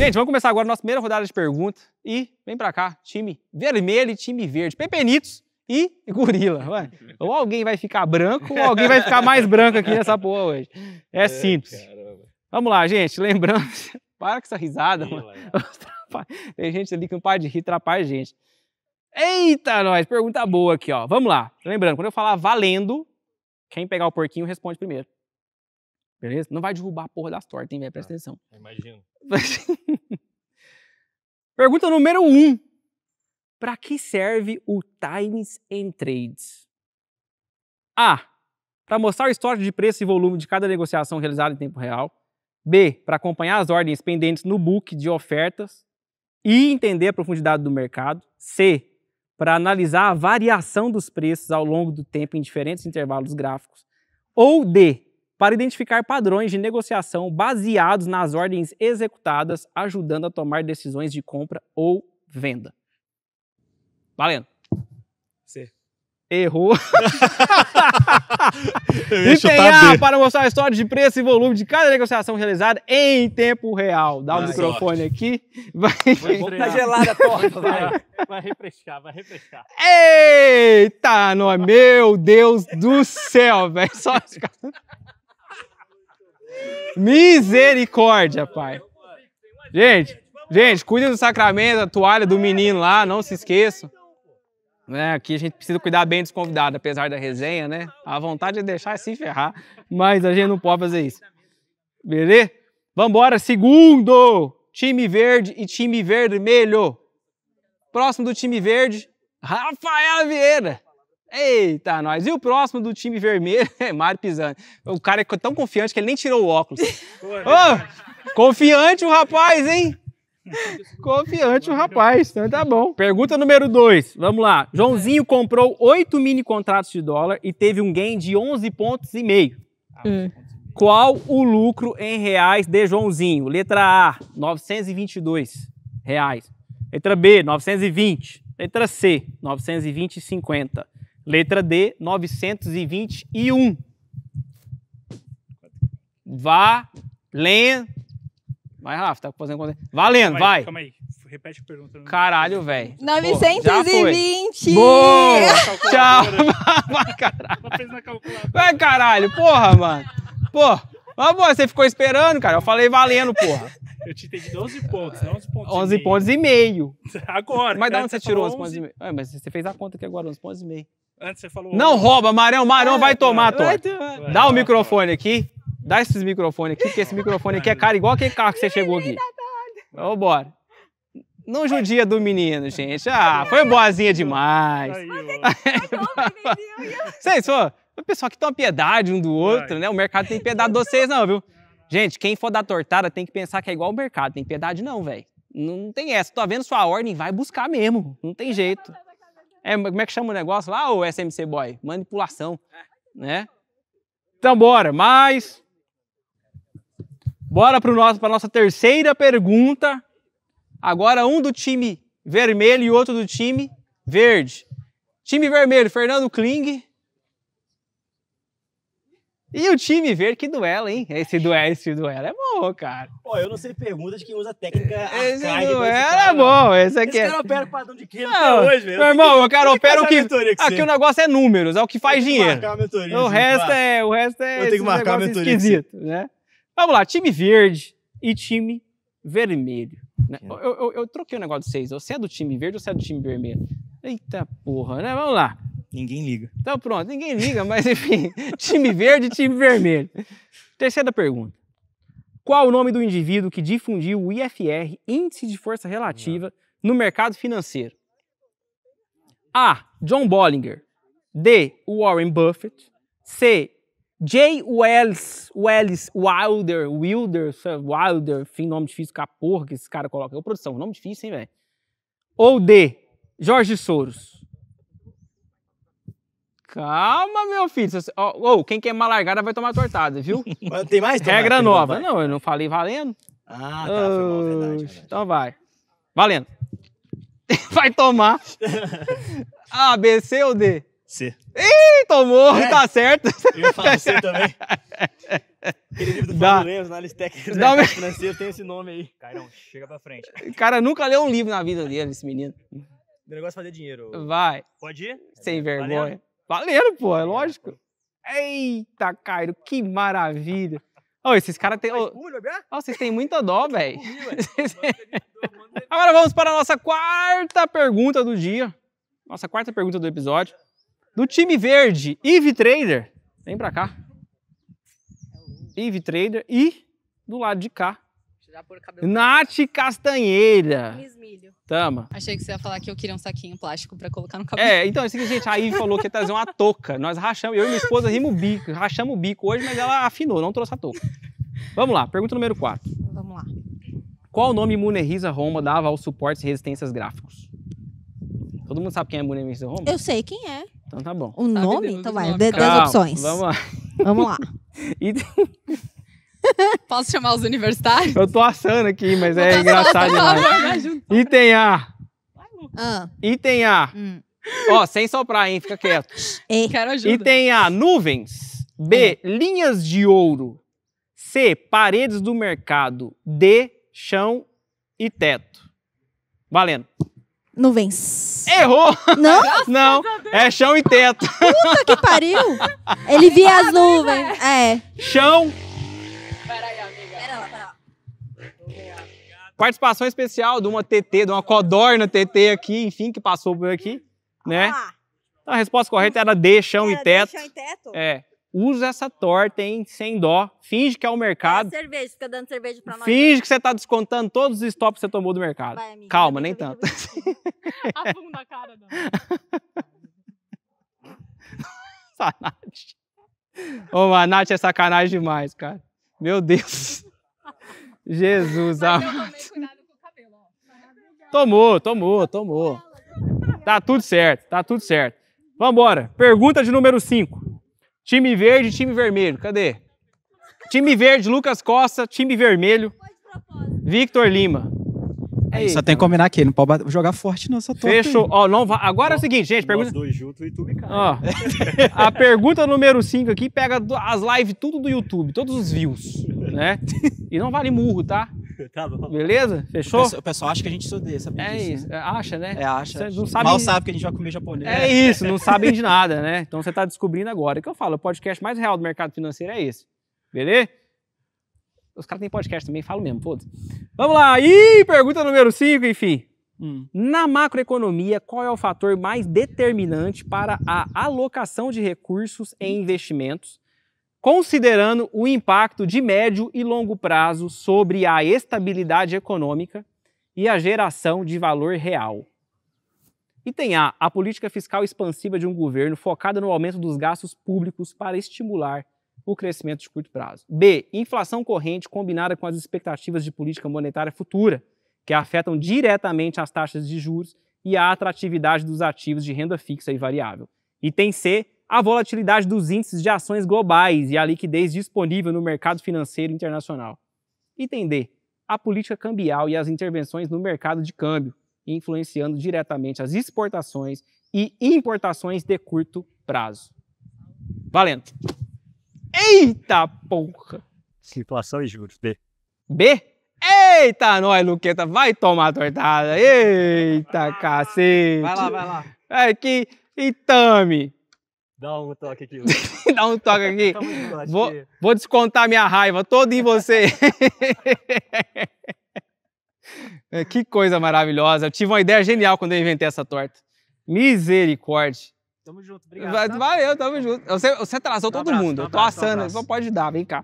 Gente, vamos começar agora a nossa primeira rodada de perguntas. E vem para cá, time vermelho e time verde. Pepenitos e gorila. Ué, ou alguém vai ficar branco ou alguém vai ficar mais branco aqui nessa porra hoje. É, é simples. Caramba. Vamos lá, gente. Lembrando, para com essa risada, mano. Tem gente ali que não para de rir, atrapalha a gente. Eita, nós, pergunta boa aqui, ó. Vamos lá. Lembrando, quando eu falar valendo, quem pegar o porquinho responde primeiro. Beleza? Não vai derrubar a porra das tortas, hein, velho? Presta ah, atenção. Imagino. Pergunta número um. Para que serve o Times and Trades? A. Para mostrar o histórico de preço e volume de cada negociação realizada em tempo real. B. Para acompanhar as ordens pendentes no book de ofertas e entender a profundidade do mercado. C. Para analisar a variação dos preços ao longo do tempo em diferentes intervalos gráficos. Ou D para identificar padrões de negociação baseados nas ordens executadas, ajudando a tomar decisões de compra ou venda. Valendo. Você. Errou. A ah, para mostrar a história de preço e volume de cada negociação realizada em tempo real. Dá o um microfone aqui. Vai tá gelada a porta, vai. Vai refrescar, vai refrescar. Eita, não, é meu Deus do céu, velho. Só os caras. Misericórdia, Pai. Gente, gente, cuida do sacramento, a toalha do menino lá, não se esqueçam. Né, aqui a gente precisa cuidar bem dos convidados, apesar da resenha, né? A vontade é deixar é se ferrar, mas a gente não pode fazer isso. Beleza? Vamos embora. Segundo, time verde e time vermelho. Próximo do time verde, Rafael Vieira. Eita, nós. E o próximo do time vermelho é Mário Pisani. O cara é tão confiante que ele nem tirou o óculos. oh, confiante o rapaz, hein? Confiante o rapaz, então tá bom. Pergunta número 2, vamos lá. Joãozinho comprou 8 mini contratos de dólar e teve um gain de 11 ah, pontos e meio. Qual o lucro em reais de Joãozinho? Letra A, 922 reais. Letra B, 920. Letra C, 920,50. Letra D, 921. Vá, lendo. Vai, Rafa, tá fazendo conta. Valendo, calma vai. calma aí. Repete a pergunta. Caralho, velho. 920! Boa! Tchau! Vai, caralho. Vai, caralho, porra, mano. Pô, você ficou esperando, cara. Eu falei valendo, porra. Eu te entendi 11 pontos, não 11 pontos 11 e pontos e meio. Agora. Mas de né? onde você tirou 11 pontos e meio? É, mas você fez a conta aqui agora, 11 pontos e meio. Antes você falou. Não rouba, Marão. Marão é, vai é, tomar, Tom. Dá o microfone aqui. Dá esses microfones aqui, porque esse microfone aqui é caro igual aquele carro que você chegou aqui. Vambora. Não judia do menino, gente. Ah, foi boazinha demais. Sei, é só. O pessoal que tem uma piedade um do outro, né? O mercado tem piedade de vocês, não, viu? Gente, quem for dar tortada tem que pensar que é igual o mercado. Tem piedade, não, velho. Não tem essa. Tô vendo sua ordem, vai buscar mesmo. Não tem jeito. É, como é que chama o negócio lá, ah, o SMC Boy? Manipulação, é. né? Então bora, mas... Bora para nosso, a nossa terceira pergunta. Agora um do time vermelho e outro do time verde. Time vermelho, Fernando Kling. E o time ver que duelo, hein? Esse duelo, esse duelo é bom, cara. Pô, eu não sei perguntas que usa técnica Esse duelo é bom, esse aqui esse é... cara opera o padrão de quilo não, até hoje, velho. Meu irmão, o cara opera o que... que aqui o negócio é números, é o que faz dinheiro. Mentoria, o, é resto claro. é, o resto é... Eu tenho que marcar a mentoria. Esquisito, né? Vamos lá, time verde e time vermelho. Né? É. Eu, eu, eu, troquei o um negócio de vocês. Você é do time verde ou você é do time vermelho? Eita porra, né? Vamos lá. Ninguém liga. Então pronto, ninguém liga, mas enfim, time verde time vermelho. Terceira pergunta. Qual o nome do indivíduo que difundiu o IFR, Índice de Força Relativa, Não. no mercado financeiro? A. John Bollinger. D. Warren Buffett. C. J. Wells, Wells, Wilder, Wilder, Wilder, enfim, nome difícil, porra que esse cara coloca. Ô, produção, nome difícil, hein, velho? Ou D. Jorge Soros. Calma, meu filho. Ou oh, quem queimar a largada vai tomar tortada, viu? Tem mais? Regra nova. Não, não, eu não falei valendo. Ah, tá. Oh, foi mal, verdade, verdade. Então vai. Valendo. vai tomar. a, B, C ou D? C. Ih, tomou, é? tá certo. Eu falei C também. Aquele livro do Dá. Paulo Lemos, análise técnica Dá né? uma... tem esse nome aí. Cairão, chega pra frente. O cara nunca leu um livro na vida dele, esse menino. O negócio é fazer dinheiro. Vai. Pode ir? Sem vergonha. Valeu. Valeiro, pô, é lógico. Eita, Cairo, que maravilha. Ô, oh, esses caras têm. Oh, oh, vocês têm muita dó, velho. É Agora vamos para a nossa quarta pergunta do dia. Nossa quarta pergunta do episódio. Do time verde, Eve Trader. Vem pra cá. Eve é Trader. E do lado de cá, já por cabelo. Nath Castanheira. Miss Milho. Tama. Achei que você ia falar que eu queria um saquinho plástico pra colocar no cabelo. É, então, isso é aqui, gente, a Ivy falou que ia trazer uma touca. Nós rachamos, eu e minha esposa rimos o bico, rachamos o bico hoje, mas ela afinou, não trouxe a touca. Vamos lá, pergunta número 4. Vamos lá. Qual nome Muneriza Roma dava aos suportes e resistências gráficos? Todo mundo sabe quem é Muneriza Roma? Eu sei quem é. Então tá bom. O sabe nome? Deus então vai, das opções. Vamos lá. Vamos lá. Posso chamar os universitários? Eu tô assando aqui, mas é engraçado demais. Item A. Ah. Item A. Hum. Ó, sem soprar, hein? Fica quieto. É. Ei. Quero ajuda. Item A, nuvens. B, hum. linhas de ouro. C, paredes do mercado. D, chão e teto. Valendo. Nuvens. Errou! Não? Não, é chão e teto. Puta que pariu! Ele via as nuvens. Né, é. Chão Participação especial de uma TT, de uma codorna TT aqui, enfim, que passou por aqui, né? Ah. a resposta correta era D, chão era e teto. D, chão e teto? É. Usa essa torta, hein? Sem dó. Finge que é o mercado. É cerveja, fica dando cerveja pra nós. Finge dois. que você tá descontando todos os stops que você tomou do mercado. Vai, amiga, Calma, nem tanto. Afunda a cara, não. Sacanagem. Ô, a Nath é sacanagem demais, cara. Meu Deus. Jesus amado. Tá tomou, tomou, tomou. Tá tudo certo, tá tudo certo. Vamos embora. Pergunta de número 5. Time verde, time vermelho. Cadê? Time verde, Lucas Costa, time vermelho. Victor Lima. É isso. Só tem que combinar aqui, não pode jogar forte não, só tô Fechou. Ó, não Agora é o seguinte, gente, pergunta... Nós dois juntos o YouTube cai. Ó, a pergunta número 5 aqui pega as lives tudo do YouTube, todos os views. né? E não vale murro, tá? tá bom. Beleza? Fechou? O pessoal, o pessoal, acha que a gente estudeia, sabe É isso, né? É, acha, né? É, acha. Você não sabe... Mal sabe que a gente vai comer japonês. É isso, não sabem de nada, né? Então você está descobrindo agora. É que eu falo, o podcast mais real do mercado financeiro é esse. Beleza? Os caras têm podcast também, falo mesmo, foda Vamos lá, e pergunta número 5, enfim. Hum. Na macroeconomia, qual é o fator mais determinante para a alocação de recursos em investimentos considerando o impacto de médio e longo prazo sobre a estabilidade econômica e a geração de valor real. Item A. A política fiscal expansiva de um governo focada no aumento dos gastos públicos para estimular o crescimento de curto prazo. B. Inflação corrente combinada com as expectativas de política monetária futura, que afetam diretamente as taxas de juros e a atratividade dos ativos de renda fixa e variável. Item C a volatilidade dos índices de ações globais e a liquidez disponível no mercado financeiro internacional. Item D. A política cambial e as intervenções no mercado de câmbio, influenciando diretamente as exportações e importações de curto prazo. Valendo. Eita porra! Situação e juros, B. B? Eita, nós, Luqueta, vai tomar a tortada. Eita, cacete. Vai lá, vai lá. É que, Itame, Dá um toque aqui. Dá um toque aqui. Tá vou, vou descontar minha raiva toda em você. É, que coisa maravilhosa. Eu tive uma ideia genial quando eu inventei essa torta. Misericórdia. Tamo junto, obrigado. Tá? Valeu, tamo junto. Você, você atrasou um todo abraço, mundo. Um abraço, eu tô assando. Um Só pode dar, vem cá.